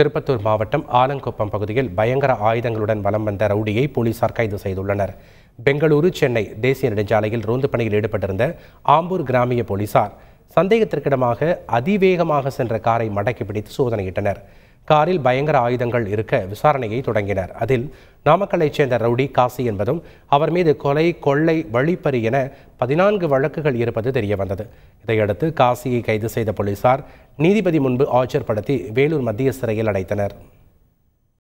திருப்பத்தூர் மாவட்டம் ஆலங்கொப்பம் பகுதியில் பயங்கர ஆயுதங்களுடன் வலம் வந்த ரவுடியை போலீசார் கைது செய்துள்ளனர் பெங்களூரு சென்னை தேசிய நெடுஞ்சாலையில் ரோந்து பணியில் ஈடுபட்டிருந்த ஆம்பூர் கிராமிய போலீசார் சந்தேகத்திற்கிடமாக அதிவேகமாக சென்ற காரை மடக்கி பிடித்து சோதனையிட்டனர் காரில் பயங்கர ஆயுதங்கள் இருக்க விசாரணையை தொடங்கினர் அதில் நாமக்கல்லைச் சேர்ந்த ரவுடி காசி என்பதும் அவர் மீது கொலை கொள்ளை வழிப்பறி என பதினான்கு வழக்குகள் இருப்பது தெரியவந்தது இதையடுத்து காசியை கைது செய்த போலீசார் நீதிபதி முன்பு ஆஜர்படுத்தி வேலூர் மத்திய சிறையில் அடைத்தனர்